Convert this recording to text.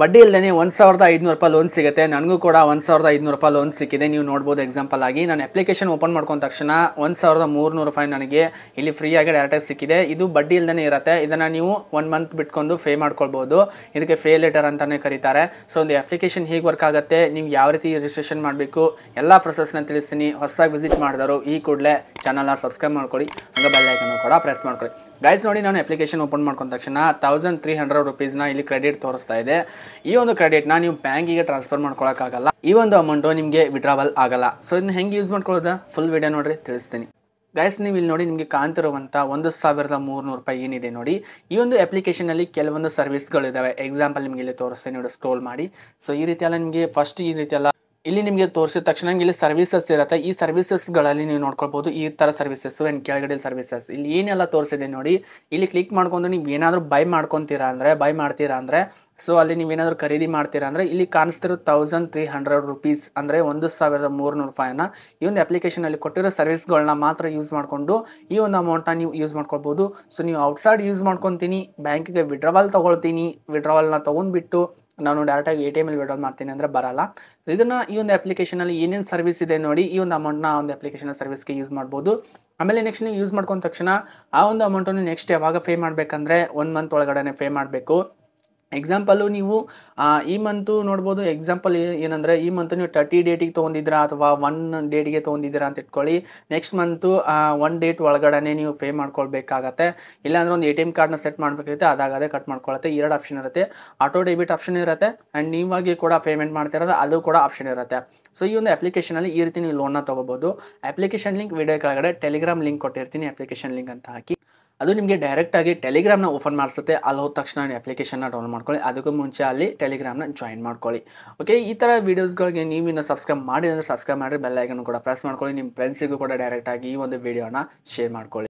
ಬಡ್ಡಿ ಇಲ್ಲದೇ ಒಂದು ಸಾವಿರದ ಐದುನೂರು ರೂಪಾಯಿ ಲೋನ್ ಸಿಗುತ್ತೆ ನನಗೂ ಕೂಡ ಒಂದು ಸಾವಿರದ ಐದುನೂರು ರೂಪಾಯಿ ಲೋನ್ ಸಿಕ್ಕಿದೆ ನೀವು ನೋಡ್ಬೋದು ಎಕ್ಸಾಂಪಲ್ ಆಗಿ ನಾನು ಅಪ್ಲಿಕೇಶನ್ ಓಪನ್ ಮಾಡ್ಕೊಂಡ ತಕ್ಷಣ ಒಂದು ಸಾವಿರದ ಮೂರುನೂರು ರೂಪಾಯಿ ನನಗೆ ಇಲ್ಲಿ ಫ್ರೀಯಾಗಿ ಡೈರೆಕ್ಟಾಗಿ ಸಿಕ್ಕಿದೆ ಇದು ಬಡ್ಡಿ ಇಲ್ಲದೇ ಇರುತ್ತೆ ಇದನ್ನು ನೀವು ಒನ್ ಮಂತ್ ಬಿಟ್ಕೊಂಡು ಫೇ ಮಾಡ್ಕೊಳ್ಬೋದು ಇದಕ್ಕೆ ಫೇ ಲೆಟರ್ ಅಂತಲೇ ಕರೀತಾರೆ ಸೊ ಒಂದು ಅಪ್ಲಿಕೇಶನ್ ಹೇಗೆ ವರ್ಕ್ ಆಗುತ್ತೆ ನೀವು ಯಾವ ರೀತಿ ರಿಜಿಸ್ಟ್ರೇಷನ್ ಮಾಡಬೇಕು ಎಲ್ಲ ಪ್ರೊಸೆಸ್ನ ತಿಳಿಸ್ತೀನಿ ಹೊಸದಾಗಿ ವಿಸಿಟ್ ಮಾಡಿದವರು ಈ ಕೂಡಲೇ ಚಾನಲ್ನ ಸಬ್ಸ್ಕ್ರೈಬ್ ಮಾಡ್ಕೊಳ್ಳಿ ಹಂಗೆ ಬೆಲ್ಲೈಕನ್ನು ಕೂಡ ಪ್ರೆಸ್ ಮಾಡ್ಕೊಳ್ಳಿ ಗೈಸ್ ನೋಡಿ ನಾನು ಅಪ್ಲಿಕೇಶನ್ ಓಪನ್ ಮಾಡ್ಕೊಂಡ ತಕ್ಷಣ ತೌಸಂಡ್ ತ್ರೀ ಹಂಡ್ರೆಡ್ ರುಪೀಸ್ನ ಇಲ್ಲಿ ಕ್ರೆಡಿಟ್ ತೋರಿಸ್ತಾ ಇದೆ ಈ ಒಂದು ಕ್ರೆಡಿಟ್ನ ನೀವು ಬ್ಯಾಂಕಿಗೆ ಟ್ರಾನ್ಸ್ಫರ್ ಮಾಡ್ಕೊಳಕ್ಕಾಗಲ್ಲ ಈ ಒಂದು ಅಮೌಂಟು ನಿಮಗೆ ವಿಡ್ರಾವಲ್ ಆಗಲ್ಲ ಸೊ ಇದನ್ನ ಹೆಂಗೆ ಯೂಸ್ ಮಾಡ್ಕೊಳ್ಳೋದ ಫುಲ್ ವಿಡಿಯೋ ನೋಡ್ರಿ ತಿಳಿಸ್ತೀನಿ ಗೈಸ್ ನೀವು ಇಲ್ಲಿ ನೋಡಿ ನಿಮಗೆ ಕಾಣ್ತಿರುವಂಥ ಒಂದು ಸಾವಿರದ ಮೂರುನೂರು ರೂಪಾಯಿ ಏನಿದೆ ನೋಡಿ ಈ ಒಂದು ಅಪ್ಲಿಕೇಶನಲ್ಲಿ ಕೆಲವೊಂದು ಇದಾವೆ ಎಕ್ಸಾಂಪಲ್ ನಿಮಗೆ ಇಲ್ಲಿ ತೋರಿಸ್ತೀನಿ ನೋಡಿ ಸ್ಕ್ರೋಲ್ ಮಾಡಿ ಸೊ ಈ ರೀತಿಯೆಲ್ಲ ನಿಮಗೆ ಫಸ್ಟ್ ಈ ರೀತಿಯೆಲ್ಲ ಇಲ್ಲಿ ನಿಮಗೆ ತೋರಿಸಿದ ತಕ್ಷಣ ಇಲ್ಲಿ ಸರ್ವಿಸಸ್ ಇರುತ್ತೆ ಈ ಸರ್ವಿಸಸ್ಗಳಲ್ಲಿ ನೀವು ನೋಡ್ಕೊಳ್ಬೋದು ಈ ಥರ ಸರ್ವಿಸಸ್ಸು ಏನು ಕೆಳಗಡೆ ಸರ್ವಿಸಸ್ ಇಲ್ಲಿ ಏನೆಲ್ಲ ತೋರಿಸಿದೆ ನೋಡಿ ಇಲ್ಲಿ ಕ್ಲಿಕ್ ಮಾಡ್ಕೊಂಡು ನೀವು ಏನಾದರೂ ಬೈ ಮಾಡ್ಕೊತೀರಾ ಅಂದರೆ ಬೈ ಮಾಡ್ತೀರಾ ಅಂದರೆ ಸೊ ಅಲ್ಲಿ ನೀವೇನಾದರೂ ಖರೀದಿ ಮಾಡ್ತೀರಾ ಅಂದರೆ ಇಲ್ಲಿ ಕಾಣಿಸ್ತಿರೋ ತೌಸಂಡ್ ತ್ರೀ ಹಂಡ್ರೆಡ್ ರುಪೀಸ್ ಅಂದರೆ ಒಂದು ಸಾವಿರದ ಮೂರುನೂರು ರೂಪಾಯಿನ ಈ ಒಂದು ಅಪ್ಲಿಕೇಶನಲ್ಲಿ ಕೊಟ್ಟಿರೋ ಸರ್ವಿಸ್ಗಳನ್ನ ಮಾತ್ರ ಯೂಸ್ ಮಾಡಿಕೊಂಡು ಈ ಒಂದು ಅಮೌಂಟನ್ನ ನೀವು ಯೂಸ್ ಮಾಡ್ಕೊಳ್ಬೋದು ಸೊ ನೀವು ಔಟ್ಸೈಡ್ ಯೂಸ್ ಮಾಡ್ಕೊತೀನಿ ಬ್ಯಾಂಕಿಗೆ ವಿಡ್ರಾವಲ್ ತೊಗೊಳ್ತೀನಿ ವಿಡ್ರಾವಲ್ನ ತೊಗೊಂಡ್ಬಿಟ್ಟು ನಾನು ಡೈರೆಕ್ಟಾಗಿ ಎ ಟಿ ಎಮ್ ಅಲ್ಲಿ ವಿಡ್ರಾಲ್ ಮಾಡ್ತೀನಿ ಅಂದರೆ ಬರಲ್ಲ ಇದನ್ನು ಈ ಒಂದು ಅಪ್ಲಿಕೇಶನಲ್ಲಿ ಏನೇನು ಸರ್ವಿಸ್ ಇದೆ ನೋಡಿ ಈ ಒಂದು ಅಮೌಂಟ್ನ ಆ ಒಂದು ಅಪ್ಲಿಕೇಶನ್ ಸರ್ವಿಸ್ಗೆ ಯೂಸ್ ಮಾಡ್ಬೋದು ಆಮೇಲೆ ನೆಕ್ಸ್ಟ್ ನೀವು ಯೂಸ್ ಮಾಡ್ಕೊಂಡ ತಕ್ಷಣ ಆ ಒಂದು ಅಮೌಂಟನ್ನು ನೆಕ್ಸ್ಟ್ ಯಾವಾಗ ಪೇ ಮಾಡಬೇಕಂದ್ರೆ ಒನ್ ಮಂತ್ ಒಳಗಡೆ ಪೇ ಮಾಡಬೇಕು ಎಕ್ಸಾಂಪಲ್ಲು ನೀವು ಈ ಮಂತು ನೋಡ್ಬೋದು ಎಕ್ಸಾಂಪಲ್ ಏನಂದರೆ ಈ ಮಂತು ನೀವು ತರ್ಟಿ ಡೇಟಿಗೆ ತೊಗೊಂಡಿದ್ದೀರಾ ಅಥವಾ ಒನ್ ಡೇಟಿಗೆ ತೊಗೊಂಡಿದ್ದೀರಾ ಅಂತ ಇಟ್ಕೊಳ್ಳಿ ನೆಕ್ಸ್ಟ್ ಮಂತು ಒನ್ ಡೇಟ್ ಒಳಗಡೆ ನೀವು ಪೇ ಮಾಡ್ಕೊಳ್ಬೇಕಾಗತ್ತೆ ಇಲ್ಲಾಂದ್ರೆ ಒಂದು ಎ ಟಿ ಎಮ್ ಕಾರ್ಡ್ನ ಸೆಟ್ ಮಾಡಬೇಕಿರುತ್ತೆ ಅದಾಗದೇ ಕಟ್ ಮಾಡ್ಕೊಳತ್ತೆ ಎರಡು ಆಪ್ಷನ್ ಇರುತ್ತೆ ಆಟೋ ಡೆಬಿಟ್ ಆಪ್ಷನ್ ಇರುತ್ತೆ ಆ್ಯಂಡ್ ನೀವಾಗಿ ಕೂಡ ಪೇಮೆಂಟ್ ಮಾಡ್ತಿರೋದು ಅದು ಕೂಡ ಆಪ್ಷನ್ ಇರುತ್ತೆ ಸೊ ಈ ಒಂದು ಅಪ್ಲಿಕೇಶನಲ್ಲಿ ಈ ರೀತಿ ನೀವು ಲೋನ್ನ ತೊಗೋಬೋದು ಅಪ್ಲಿಕೇಶನ್ ಲಿಂಕ್ ವಿಡಿಯೋ ಕೆಳಗಡೆ ಟೆಲಿಗ್ರಾಮ್ ಲಿಂಕ್ ಕೊಟ್ಟಿರ್ತೀನಿ ಅಪ್ಲಿಕೇಶನ್ ಲಿಂಕ್ ಅಂತ ಹಾಕಿ ಅದು ನಿಮಗೆ ಡೈರೆಕ್ಟಾಗಿ ಟೆಲಿಗ್ರಾಮ್ನ ಓಪನ್ ಮಾಡಿಸುತ್ತೆ ಅಲ್ಲಿ ಹೋದ ತಕ್ಷಣ ಅಪ್ಲಿಕೇಶನ್ನ ಡೌನ್ಲೋಡ್ ಮಾಡ್ಕೊಳ್ಳಿ ಅದಕ್ಕೂ ಮುಂಚೆ ಅಲ್ಲಿ ಟೆಲಿಗ್ರಾಮ್ನ ಜಾಯಿನ್ ಮಾಡ್ಕೊಳ್ಳಿ ಓಕೆ ಈ ಥರ ವೀಡಿಯೋಸ್ಗಳಿಗೆ ನೀವು ಇನ್ನೂ ಸಬ್ಸ್ಕ್ರೈಬ್ ಮಾಡಿ ಸಬ್ಸ್ಕ್ರೈಬ್ ಮಾಡಿ ಬೆಲ್ಲೈಕನ್ನು ಕೂಡ ಪ್ರೆಸ್ ಮಾಡ್ಕೊಳ್ಳಿ ನಿಮ್ಮ ಫ್ರೆಂಡ್ಸಿಗೂ ಕೂಡ ಡೈರೆಕ್ಟಾಗಿ ಈ ಒಂದು ವೀಡಿಯೋನ ಶೇರ್ ಮಾಡ್ಕೊಳ್ಳಿ